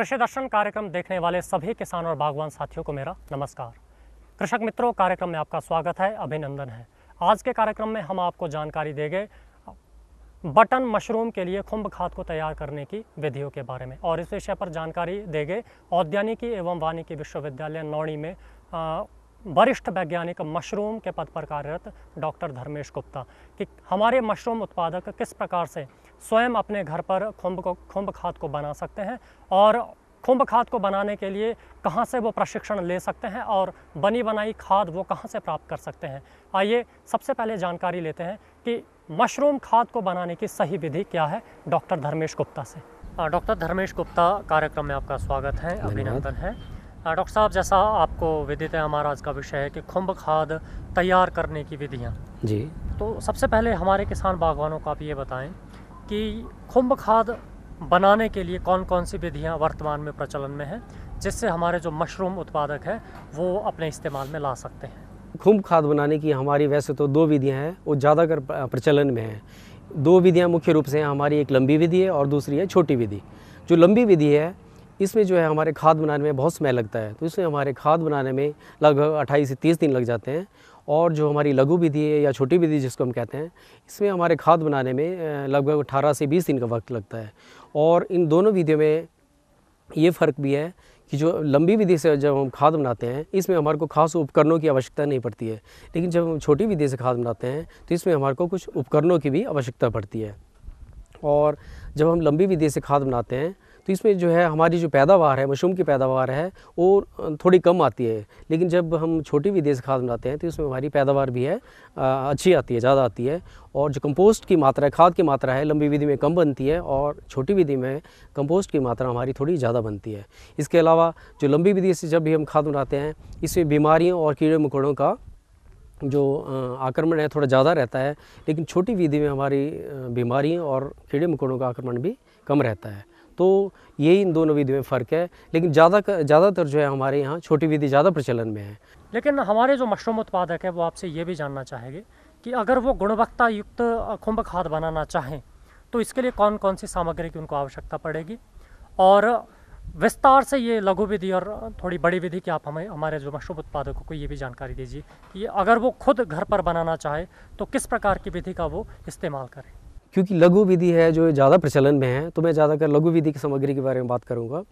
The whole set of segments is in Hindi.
कृषि दर्शन कार्यक्रम देखने वाले सभी किसान और बागवान साथियों को मेरा नमस्कार कृषक मित्रों कार्यक्रम में आपका स्वागत है अभिनंदन है आज के कार्यक्रम में हम आपको जानकारी देंगे बटन मशरूम के लिए खुम्ब खाद को तैयार करने की विधियों के बारे में और इस विषय पर जानकारी देंगे औद्यानिकी एवं वानिकी विश्वविद्यालय नौणी में वरिष्ठ वैज्ञानिक मशरूम के पद पर कार्यरत डॉक्टर धर्मेश गुप्ता कि हमारे मशरूम उत्पादक किस प्रकार से स्वयं अपने घर पर खुम्ब को खुम्ब खाद को बना सकते हैं और खुम्ब खाद को बनाने के लिए कहाँ से वो प्रशिक्षण ले सकते हैं और बनी बनाई खाद वो कहाँ से प्राप्त कर सकते हैं आइए सबसे पहले जानकारी लेते हैं कि मशरूम खाद को बनाने की सही विधि क्या है डॉक्टर धर्मेश गुप्ता से डॉक्टर धर्मेश गुप्ता कार्यक्रम में आपका स्वागत है अभिनंदन है डॉक्टर साहब जैसा आपको विदित है हमारा आज का विषय है कि खुम्ब खाद तैयार करने की विधियाँ जी तो सबसे पहले हमारे किसान बागवानों को आप ये बताएं कि खुम्ब खाद बनाने के लिए कौन कौन सी विधियाँ वर्तमान में प्रचलन में हैं जिससे हमारे जो मशरूम उत्पादक हैं वो अपने इस्तेमाल में ला सकते हैं खुम्ब खाद बनाने की हमारी वैसे तो दो विधियाँ हैं वो ज़्यादातर प्रचलन में हैं दो विधियाँ मुख्य रूप से हैं हमारी एक लंबी विधि है और दूसरी है छोटी विधि जो लंबी विधि है इसमें जो है हमारे खाद बनाने में बहुत समय लगता है तो इसमें हमारे खाद बनाने में लगभग अट्ठाईस से तीस दिन लग जाते हैं और जो हमारी लघु विधि है या छोटी विधि जिसको हम कहते हैं इसमें हमारे खाद बनाने में लगभग अठारह से बीस दिन का वक्त लगता है और इन दोनों विधियों में ये फ़र्क भी है कि जो लंबी विधि से जब हम खाद बनाते हैं इसमें हमारे को खास उपकरणों की आवश्यकता नहीं पड़ती है लेकिन जब हम छोटी विधि से खाद बनाते हैं तो इसमें हमारे को कुछ उपकरणों की भी आवश्यकता पड़ती है और जब हम लंबी विधि से खाद बनाते हैं तो इसमें जो है हमारी जो पैदावार है मशरूम की पैदावार है वो थोड़ी कम आती है लेकिन जब हम छोटी विदेश खाद बनाते हैं तो इसमें हमारी पैदावार भी है अच्छी आती है ज़्यादा आती है और जो कंपोस्ट की मात्रा है खाद की मात्रा है लंबी विधि में कम बनती है और छोटी विधि में कंपोस्ट की मात्रा हमारी थोड़ी ज़्यादा बनती है इसके अलावा जो लंबी विधि से जब भी हम खाद बनाते हैं इसमें बीमारियों और कीड़े मकोड़ों का जो आक्रमण है थोड़ा ज़्यादा रहता है लेकिन छोटी विधि में हमारी बीमारियों और कीड़े मकोड़ों का आक्रमण भी कम रहता है तो यही इन दोनों विधि में फ़र्क है लेकिन ज़्यादा ज़्यादातर जो है हमारे यहाँ छोटी विधि ज़्यादा प्रचलन में है लेकिन हमारे जो मशरूम उत्पादक हैं वो आपसे ये भी जानना चाहेंगे कि अगर वो गुणवत्ता युक्त खुम्भ खाद बनाना चाहें तो इसके लिए कौन कौन सी सामग्री की उनको आवश्यकता पड़ेगी और विस्तार से ये लघु विधि और थोड़ी बड़ी विधि की आप हमें हमारे जो मशरूम उत्पादकों को ये भी जानकारी दीजिए कि अगर वो खुद घर पर बनाना चाहे तो किस प्रकार की विधि का वो इस्तेमाल करें क्योंकि लघु विधि है जो ज़्यादा प्रचलन में है तो मैं ज़्यादातर लघु विधि की सामग्री के बारे में बात करूँगा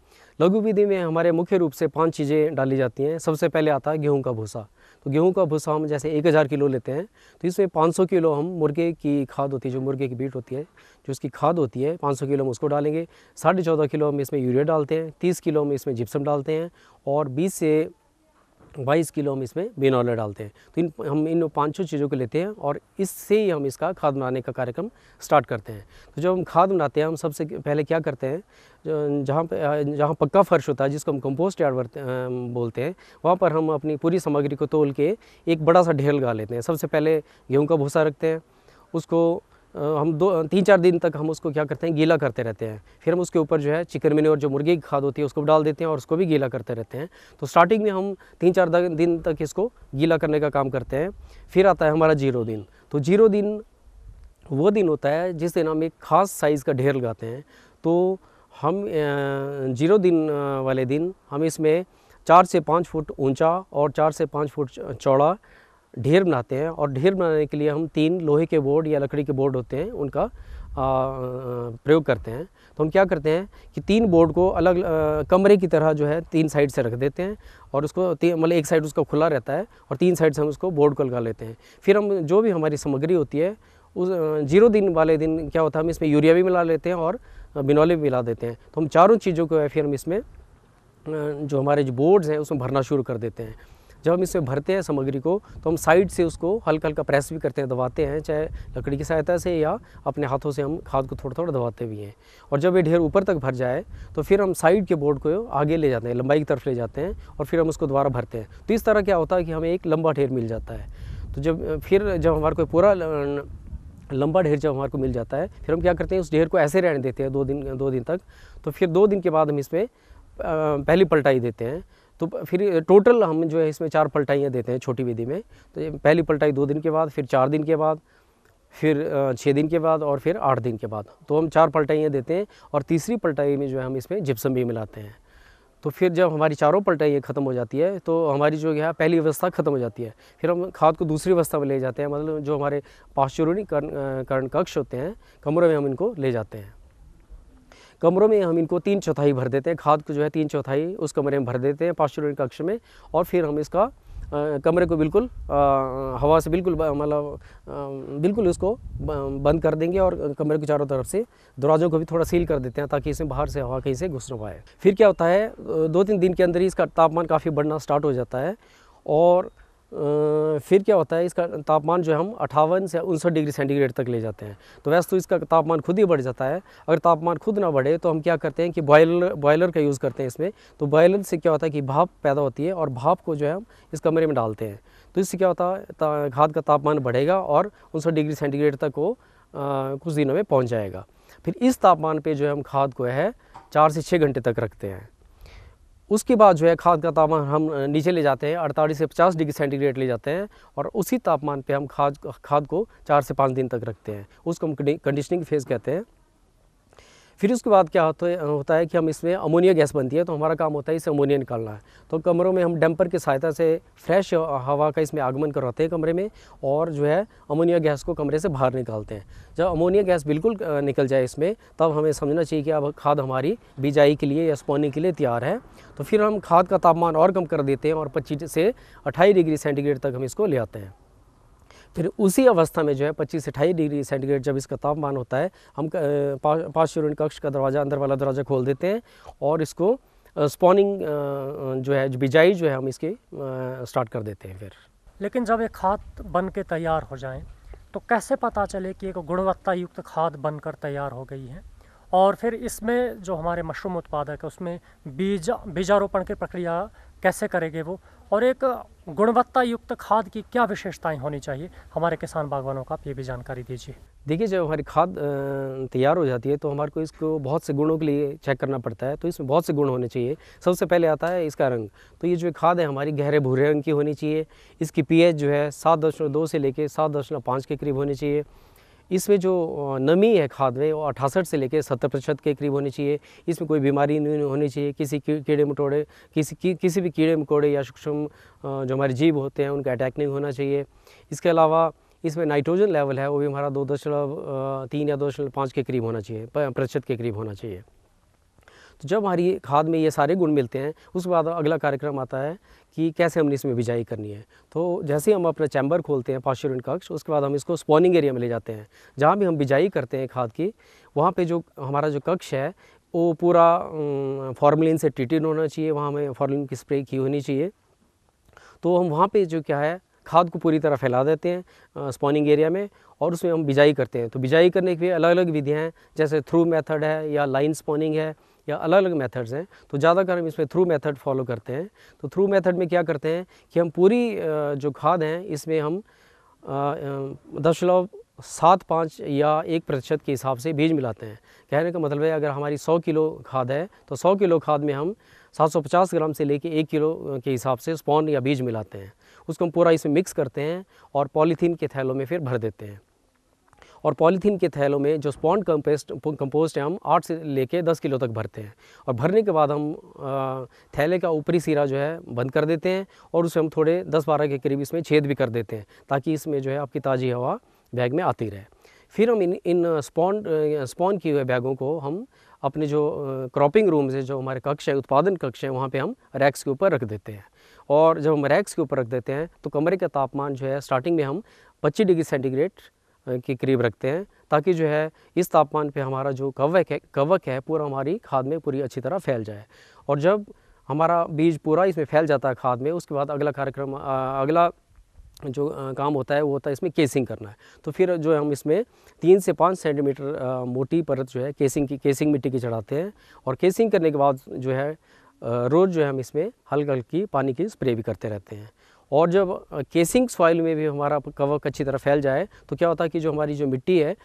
लघु विधि में हमारे मुख्य रूप से पांच चीज़ें डाली जाती हैं सबसे पहले आता है गेहूँ का भूसा तो गेहूँ का भूसा हम जैसे एक हज़ार किलो लेते हैं तो इसमें पाँच सौ किलो हम मुर्गे की खाद होती है जो मुर्गे की बीट होती है जो उसकी खाद होती है पाँच सौ किलो हम उसको डालेंगे साढ़े चौदह किलो हम इसमें यूरिया डालते हैं तीस किलो हम इसमें जिप्सम डालते हैं और बीस से बाईस किलो हम इसमें ऑलर डालते हैं तो इन हम इन पाँच छः चीज़ों को लेते हैं और इससे ही हम इसका खाद बनाने का कार्यक्रम स्टार्ट करते हैं तो जब हम खाद बनाते हैं हम सबसे पहले क्या करते हैं जहाँ पे जहाँ पक्का फर्श होता है जिसको हम कंपोस्ट यार्ड बोलते हैं वहाँ पर हम अपनी पूरी सामग्री को तोल के एक बड़ा सा ढेर लगा लेते हैं सबसे पहले गेहूँ का भूसा रखते हैं उसको हम दो तीन चार दिन तक हम उसको क्या करते हैं गीला करते रहते हैं फिर हम उसके ऊपर जो है चिकन मिनी और जो मुर्गी की खाद होती है उसको डाल देते हैं और उसको भी गीला करते रहते हैं तो स्टार्टिंग में हम तीन चार दिन तक इसको गीला करने का काम करते हैं फिर आता है हमारा जीरो दिन तो जीरो दिन वो दिन होता है जिस दिन हम एक ख़ास साइज़ का ढेर लगाते हैं तो हम जीरो दिन वाले दिन हम इसमें चार से पाँच फुट ऊंचा और चार से पाँच फुट चौड़ा ढेर बनाते हैं और ढेर बनाने के लिए हम तीन लोहे के बोर्ड या लकड़ी के बोर्ड होते हैं उनका प्रयोग करते हैं तो हम क्या करते हैं कि तीन बोर्ड को अलग आ, कमरे की तरह जो है तीन साइड से रख देते हैं और उसको मतलब एक साइड उसका खुला रहता है और तीन साइड से हम उसको बोर्ड को लगा लेते हैं फिर हम जो भी हमारी सामग्री होती है उस जीरो दिन वाले दिन क्या होता है हम इसमें यूरिया भी मिला लेते हैं और बिनौले भी मिला देते हैं तो हम चारों चीज़ों को फिर हम इसमें जो हमारे जो बोर्ड्स हैं उसमें भरना शुरू कर देते हैं जब हम इसमें भरते हैं सामग्री को तो हम साइड से उसको हल्का हल्का प्रेस भी करते हैं दबाते हैं चाहे लकड़ी की सहायता से या अपने हाथों से हम खाद को थोड़ा थोड़ा दबाते भी हैं और जब ये ढेर ऊपर तक भर जाए तो फिर हम साइड के बोर्ड को आगे ले जाते हैं लंबाई की तरफ ले जाते हैं और फिर हम उसको दोबारा भरते हैं तो इस तरह क्या होता है कि हमें एक लंबा ढेर मिल जाता है तो जब फिर जब हमारे कोई पूरा लंबा ढेर जब हमारे को मिल जाता है फिर हम क्या करते हैं उस ढेर को ऐसे रहने देते हैं दो दिन दो दिन तक तो फिर दो दिन के बाद हम इसमें पहली पलटाई देते हैं तो फिर टोटल हम जो है इसमें चार पलटाइयाँ देते हैं छोटी विधि में तो पहली पलटाई दो दिन के बाद फिर चार दिन के बाद फिर छः दिन के बाद और फिर आठ दिन के बाद तो हम चार पलटाइयाँ देते हैं और तीसरी पलटाई में जो है हम इसमें जिप्सम भी मिलाते हैं तो फिर जब हमारी चारों पलटाइयाँ ख़त्म हो जाती है तो हमारी जो है पहली अवस्था ख़त्म हो जाती है फिर हम खाद को दूसरी अवस्था में ले जाते हैं मतलब जो हमारे पाश्चुरनीकरण कर्ण कक्ष होते हैं कमरों में हम इनको ले जाते हैं कमरों में हम इनको तीन चौथाई भर देते हैं खाद को जो है तीन चौथाई उस कमरे में भर देते हैं पाश्चुरण कक्ष में और फिर हम इसका कमरे को बिल्कुल आ, हवा से बिल्कुल मतलब बिल्कुल उसको बंद कर देंगे और कमरे को चारों तरफ से दरवाज़ों को भी थोड़ा सील कर देते हैं ताकि इसमें बाहर से हवा कहीं से घुस ना पाए फिर क्या होता है दो तीन दिन के अंदर ही इसका तापमान काफ़ी बढ़ना स्टार्ट हो जाता है और फिर क्या होता है इसका तापमान जो है हम अठावन से उनसठ डिग्री सेंटीग्रेड तक ले जाते हैं तो वैसे तो इसका तापमान खुद ही बढ़ जाता है अगर तापमान खुद ना बढ़े तो हम क्या करते हैं कि बॉयलर बॉयलर का यूज़ करते हैं इसमें तो बॉयलर से क्या होता है कि भाप पैदा होती है और भाप को जो है हम इस कमरे में डालते हैं तो इससे क्या होता है खाद का तापमान बढ़ेगा और उनसठ डिग्री सेंटीग्रेड तक वो कुछ दिनों में पहुँच जाएगा फिर इस तापमान पर जो है हम खाद को है चार से छः घंटे तक रखते हैं उसके बाद जो है खाद का तापमान हम नीचे ले जाते हैं अड़तालीस से पचास डिग्री सेंटीग्रेड ले जाते हैं और उसी तापमान पे हम खाद खाद को चार से पाँच दिन तक रखते हैं उसको हम कंडीशनिंग फेज़ कहते हैं फिर उसके बाद क्या होता है कि हम इसमें अमोनिया गैस बनती है तो हमारा काम होता है इसे अमोनिया निकालना है तो कमरों में हम डंपर की सहायता से फ्रेश हवा का इसमें आगमन करवाते हैं कमरे में और जो है अमोनिया गैस को कमरे से बाहर निकालते हैं जब अमोनिया गैस बिल्कुल निकल जाए इसमें तब हमें समझना चाहिए कि अब खाद हमारी बिजाई के लिए या स्पोनिंग के लिए तैयार है तो फिर हम खाद का तापमान और कम कर देते हैं और पच्चीस से अट्ठाईस डिग्री सेंटीग्रेड तक हम इसको ले आते हैं फिर उसी अवस्था में जो है पच्चीस से अठाई डिग्री सेंटीग्रेड जब इसका तापमान होता है हम पाँच पाश्चुरण कक्ष का दरवाज़ा अंदर वाला दरवाज़ा खोल देते हैं और इसको स्पॉनिंग जो है बिजाई जो है हम इसकी स्टार्ट कर देते हैं फिर लेकिन जब ये खाद बन के तैयार हो जाए तो कैसे पता चले कि एक गुणवत्ता युक्त खाद बनकर तैयार हो गई है और फिर इसमें जो हमारे मशरूम उत्पादक है उसमें बीज बीजारोपण की प्रक्रिया कैसे करेंगे वो और एक गुणवत्ता युक्त खाद की क्या विशेषताएं होनी चाहिए हमारे किसान बागवानों का आप ये भी जानकारी दीजिए देखिए जब हमारी खाद तैयार हो जाती है तो हमारे को इसको बहुत से गुणों के लिए चेक करना पड़ता है तो इसमें बहुत से गुण होने चाहिए सबसे पहले आता है इसका रंग तो ये जो खाद है हमारी गहरे भूरे रंग की होनी चाहिए इसकी पीएच जो है सात दशमलव दो से लेकर सात दशमलव पाँच के करीब होनी चाहिए इसमें जो नमी है खाद में वो अठासठ से लेकर सत्तर प्रतिशत के करीब होनी चाहिए इसमें कोई बीमारी नहीं होनी चाहिए किसी कीड़े मटोड़े किसी की, किसी भी कीड़े मकोड़े या सूक्ष्म जो हमारे जीव होते हैं उनका अटैक नहीं होना चाहिए इसके अलावा इसमें नाइट्रोजन लेवल है वो भी हमारा दो दशमलव तीन या दो दशमलव पाँच के करीब होना चाहिए प्रतिशत के करीब होना चाहिए तो जब हमारी खाद में ये सारे गुण मिलते हैं उसके बाद अगला कार्यक्रम आता है कि कैसे हमने इसमें बिजाई करनी है तो जैसे हम अपना चैम्बर खोलते हैं पॉस्चुरेंट कक्ष उसके बाद हम इसको स्पॉनिंग एरिया में ले जाते हैं जहाँ भी हम बिजाई करते हैं खाद की वहाँ पर जो हमारा जो कक्ष है वो पूरा फॉर्मलिन से ट्रीटेड होना चाहिए वहाँ हमें फॉर्मलिन की स्प्रे की होनी चाहिए तो हम वहाँ पर जो क्या है खाद को पूरी तरह फैला देते हैं स्पॉनिंग एरिया में और उसमें हम बिजाई करते हैं तो बिजाई करने के लिए अलग अलग विधियाँ हैं जैसे थ्रू मेथड है या लाइन स्पॉनिंग है या अलग अलग मेथड्स हैं तो ज़्यादातर हम इसमें थ्रू मेथड फॉलो करते हैं तो थ्रू मेथड में क्या करते हैं कि हम पूरी जो खाद हैं इसमें हम दशमलव सात पाँच या एक प्रतिशत के हिसाब से बीज मिलाते हैं कहने का मतलब है अगर हमारी सौ किलो खाद है तो सौ किलो खाद में हम सात सौ पचास ग्राम से लेके एक किलो के हिसाब से स्पॉन या बीज मिलाते हैं उसको हम पूरा इसमें मिक्स करते हैं और पॉलीथीन के थैलों में फिर भर देते हैं और पॉलीथीन के थैलों में जो स्पॉन्ड कंपेस्ट कंपोस्ट है हम आठ से लेके दस किलो तक भरते हैं और भरने के बाद हम थैले का ऊपरी सिरा जो है बंद कर देते हैं और उसे हम थोड़े दस बारह के करीब इसमें छेद भी कर देते हैं ताकि इसमें जो है आपकी ताज़ी हवा बैग में आती रहे फिर हम इन इन स्पॉन्ड स्पॉन किए हुए बैगों को हम अपने जो क्रॉपिंग रूम्स है जो हमारे कक्ष है उत्पादन कक्ष है वहाँ पे हम रैक्स के ऊपर रख देते हैं और जब हम रैक्स के ऊपर रख देते हैं तो कमरे का तापमान जो है स्टार्टिंग में हम 25 डिग्री सेंटीग्रेड के करीब रखते हैं ताकि जो है इस तापमान पे हमारा जो कवक है कवक है पूरा हमारी खाद में पूरी अच्छी तरह फैल जाए और जब हमारा बीज पूरा इसमें फैल जाता है खाद में उसके बाद अगला कार्यक्रम अगला जो काम होता है वो होता है इसमें केसिंग करना है तो फिर जो है हम इसमें तीन से पाँच सेंटीमीटर मोटी परत जो है केसिंग की केसिंग मिट्टी की चढ़ाते हैं और केसिंग करने के बाद जो है रोज़ जो है हम इसमें हल्की हल्की पानी की स्प्रे भी करते रहते हैं और जब केसिंग सॉइल में भी हमारा कवक अच्छी तरह फैल जाए तो क्या होता है कि जो हमारी जो मिट्टी है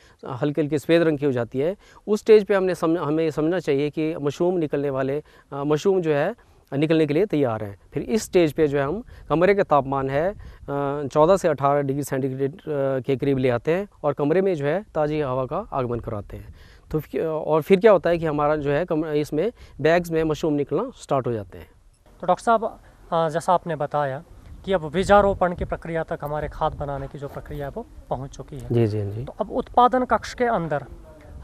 हल्की हल्के सफ़ेद रंग की हो जाती है उस स्टेज पे हमने समझ हमें समझना चाहिए कि मशरूम निकलने वाले मशरूम जो है निकलने के लिए तैयार हैं फिर इस स्टेज पे जो है हम कमरे का तापमान है 14 से 18 डिग्री सेंटीग्रेड के करीब ले आते हैं और कमरे में जो है ताज़ी हवा का आगमन कराते हैं तो और फिर क्या होता है कि हमारा जो है इसमें बैग्स में मशरूम निकलना स्टार्ट हो जाते हैं तो डॉक्टर साहब जैसा आपने बताया कि अब बीजारोपण की प्रक्रिया तक हमारे खाद बनाने की जो प्रक्रिया है वो पहुँच चुकी है जी जी जी तो अब उत्पादन कक्ष के अंदर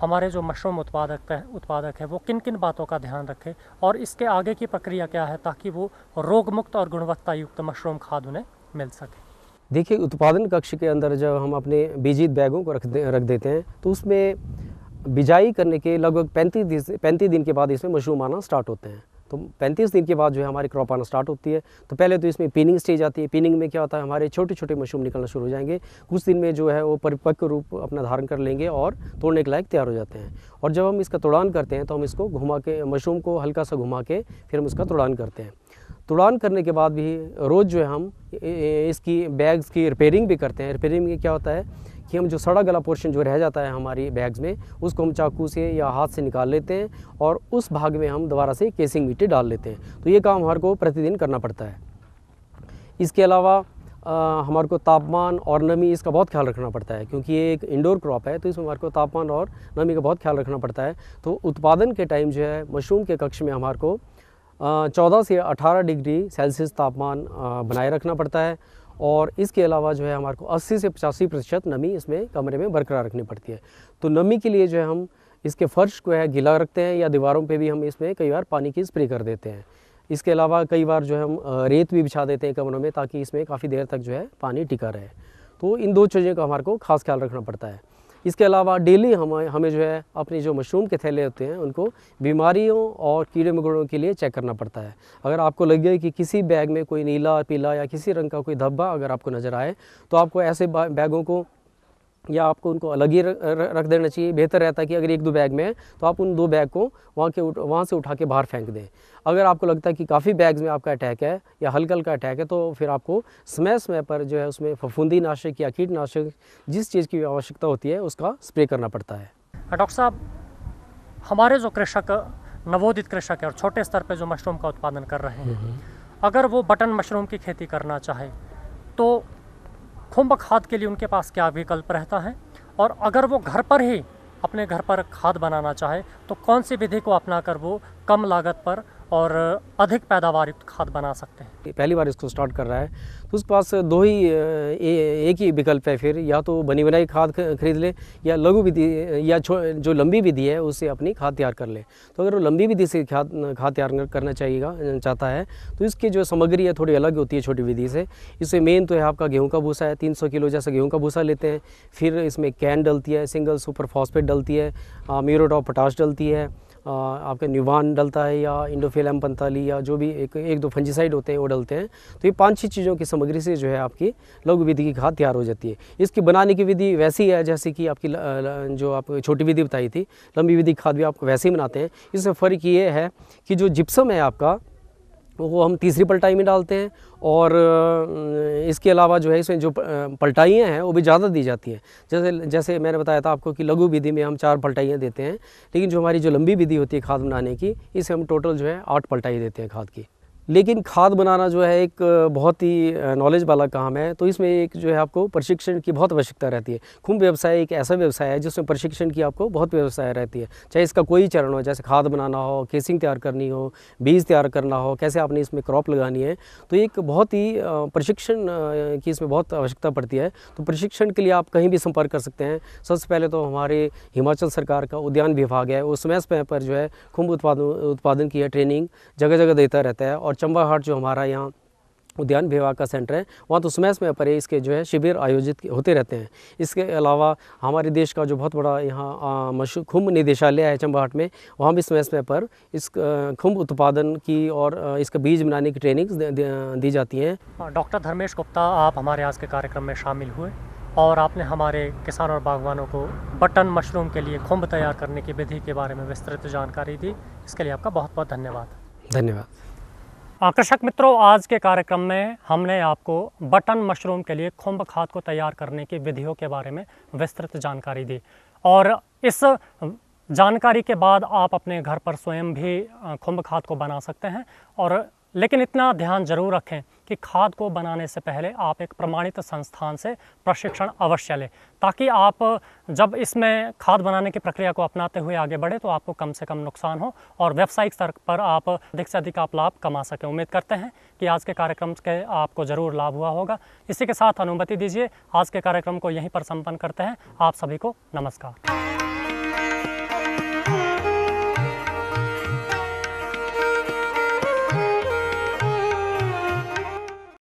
हमारे जो मशरूम उत्पादक उत्पादक है वो किन किन बातों का ध्यान रखें और इसके आगे की प्रक्रिया क्या है ताकि वो रोग मुक्त और गुणवत्ता युक्त मशरूम खाद उन्हें मिल सके देखिए उत्पादन कक्ष के अंदर जब हम अपने बीजित बैगों को रख दे, रख देते हैं तो उसमें बिजाई करने के लगभग पैंतीस दिन पैंतीस दिन के बाद इसमें मशरूम आना स्टार्ट होते हैं तो 35 दिन के बाद जो है हमारी क्रॉप आना स्टार्ट होती है तो पहले तो इसमें पीनिंग स्टेज आती है पीनिंग में क्या होता है हमारे छोटे छोटे मशरूम निकलना शुरू हो जाएंगे कुछ दिन में जो है वो परिपक्व रूप अपना धारण कर लेंगे और तोड़ने के लायक तैयार हो जाते हैं और जब हम इसका तोड़ान करते हैं तो हम इसको घुमा के मशरूम को हल्का सा घुमा के फिर हम इसका तोड़ान करते हैं तोड़ान करने के बाद भी रोज़ जो है हम इसकी बैग्स की रिपेयरिंग भी करते हैं रिपेयरिंग में क्या होता है कि हम जो सड़ा गला पोर्शन जो रह जाता है हमारी बैग्स में उसको हम चाकू से या हाथ से निकाल लेते हैं और उस भाग में हम दोबारा से केसिंग मिट्टी डाल लेते हैं तो ये काम हमारे को प्रतिदिन करना पड़ता है इसके अलावा हमारे को तापमान और नमी इसका बहुत ख्याल रखना पड़ता है क्योंकि ये एक इंडोर क्रॉप है तो इसमें हमारे को तापमान और नमी का बहुत ख्याल रखना पड़ता है तो उत्पादन के टाइम जो है मशरूम के कक्ष में हमारे को चौदह से अठारह डिग्री सेल्सियस तापमान बनाए रखना पड़ता है और इसके अलावा जो है हमारे को 80 से पचासी प्रतिशत नमी इसमें कमरे में बरकरार रखनी पड़ती है तो नमी के लिए जो है हम इसके फ़र्श को है गीला रखते हैं या दीवारों पे भी हम इसमें कई बार पानी की स्प्रे कर देते हैं इसके अलावा कई बार जो है हम रेत भी बिछा देते हैं कमरों में ताकि इसमें काफ़ी देर तक जो है पानी टिका रहे तो इन दो चीज़ों का हमारे को खास ख्याल रखना पड़ता है इसके अलावा डेली हम हमें जो है अपनी जो मशरूम के थैले होते हैं उनको बीमारियों और कीड़े मकोड़ों के लिए चेक करना पड़ता है अगर आपको लगे कि किसी बैग में कोई नीला पीला या किसी रंग का कोई धब्बा अगर आपको नज़र आए तो आपको ऐसे बैगों को या आपको उनको अलग ही रख देना चाहिए बेहतर रहता है कि अगर एक दो बैग में है तो आप उन दो बैग को वहाँ के वहाँ से उठा के बाहर फेंक दें अगर आपको लगता है कि काफ़ी बैग्स में आपका अटैक है या हल्का हल्का अटैक है तो फिर आपको समय समय पर जो है उसमें फफूंदी नाशक या कीटनाशक जिस चीज़ की आवश्यकता होती है उसका स्प्रे करना पड़ता है हाँ, डॉक्टर साहब हमारे जो कृषक नवोदित कृषक है और छोटे स्तर पर जो मशरूम का उत्पादन कर रहे हैं हम्म, हम्म। अगर वो बटन मशरूम की खेती करना चाहे तो खुम्ब खाद के लिए उनके पास क्या विकल्प रहता है और अगर वो घर पर ही अपने घर पर खाद बनाना चाहे तो कौन सी विधि को अपनाकर वो कम लागत पर और अधिक पैदावार युक्त खाद बना सकते हैं पहली बार इसको स्टार्ट कर रहा है तो उसके पास दो ही ए, एक ही विकल्प है फिर या तो बनी बनाई खाद खरीद ले या लघु विधि या जो लंबी विधि है उससे अपनी खाद तैयार कर ले तो अगर वो लंबी विधि से खाद खाद तैयार करना चाहिएगा चाहता है तो इसकी जो सामग्री है थोड़ी अलग होती है छोटी विधि से इससे मेन तो है आपका गेहूँ का भूसा है तीन किलो जैसा गेहूँ का भूसा लेते हैं फिर इसमें कैन डलती है सिंगल सुपर फॉस्फेट डलती है म्यूरोटॉप पोटास डलती है आपका न्यूवान डलता है या इंडोफेलम पंताली या जो भी एक एक दो फंजीसाइड होते हैं वो डलते हैं तो ये पाँच छह चीज़ों की सामग्री से जो है आपकी लघु विधि की खाद तैयार हो जाती है इसकी बनाने की विधि वैसी है जैसे कि आपकी जो आप छोटी विधि बताई थी लंबी विधि खाद भी आप वैसे ही बनाते हैं इसमें फ़र्क ये है कि जो जिप्सम है आपका वो हम तीसरी पलटाई में डालते हैं और इसके अलावा जो है इसमें जो पलटाइयाँ हैं वो भी ज़्यादा दी जाती हैं जैसे जैसे मैंने बताया था आपको कि लघु विधि में हम चार पलटाइयाँ देते हैं लेकिन जो हमारी जो लंबी विधि होती है खाद बनाने की इसे हम टोटल जो है आठ पलटाई देते हैं खाद की लेकिन खाद बनाना जो है एक बहुत ही नॉलेज वाला काम है तो इसमें एक जो है आपको प्रशिक्षण की बहुत आवश्यकता रहती है खुम्भ व्यवसाय एक ऐसा व्यवसाय है जिसमें प्रशिक्षण की आपको बहुत व्यवसाय रहती है चाहे इसका कोई चरण हो जैसे खाद बनाना हो केसिंग तैयार करनी हो बीज तैयार करना हो कैसे आपने इसमें क्रॉप लगानी है तो एक बहुत ही प्रशिक्षण की इसमें बहुत आवश्यकता पड़ती है तो प्रशिक्षण के लिए आप कहीं भी संपर्क कर सकते हैं सबसे पहले तो हमारे हिमाचल सरकार का उद्यान विभाग है उसमें समय पर जो है खुम्भ उत्पादन उत्पादन की है ट्रेनिंग जगह जगह देता रहता है और चंबा हाट जो हमारा यहाँ उद्यान विभाग का सेंटर है वहाँ तो समय समय पर इसके जो है शिविर आयोजित होते रहते हैं इसके अलावा हमारे देश का जो बहुत बड़ा यहाँ मशहूर खुम्ब निदेशालय है चंबाहाट में वहाँ भी समय समय पर इस खुम्ब उत्पादन की और इसका बीज बनाने की ट्रेनिंग दी जाती हैं हाँ, डॉक्टर धर्मेश गुप्ता आप हमारे आज के कार्यक्रम में शामिल हुए और आपने हमारे किसान और बागवानों को बटन मशरूम के लिए खुम्भ तैयार करने की विधि के बारे में विस्तृत जानकारी दी इसके लिए आपका बहुत बहुत धन्यवाद धन्यवाद कृषक मित्रों आज के कार्यक्रम में हमने आपको बटन मशरूम के लिए खुम्ब खाद को तैयार करने की विधियों के बारे में विस्तृत जानकारी दी और इस जानकारी के बाद आप अपने घर पर स्वयं भी खुम्ब खाद को बना सकते हैं और लेकिन इतना ध्यान जरूर रखें कि खाद को बनाने से पहले आप एक प्रमाणित संस्थान से प्रशिक्षण अवश्य लें ताकि आप जब इसमें खाद बनाने की प्रक्रिया को अपनाते हुए आगे बढ़े तो आपको कम से कम नुकसान हो और व्यावसायिक स्तर पर आप अधिक से अधिक आप लाभ कमा सकें उम्मीद करते हैं कि आज के कार्यक्रम के आपको ज़रूर लाभ हुआ होगा इसी के साथ अनुमति दीजिए आज के कार्यक्रम को यहीं पर संपन्न करते हैं आप सभी को नमस्कार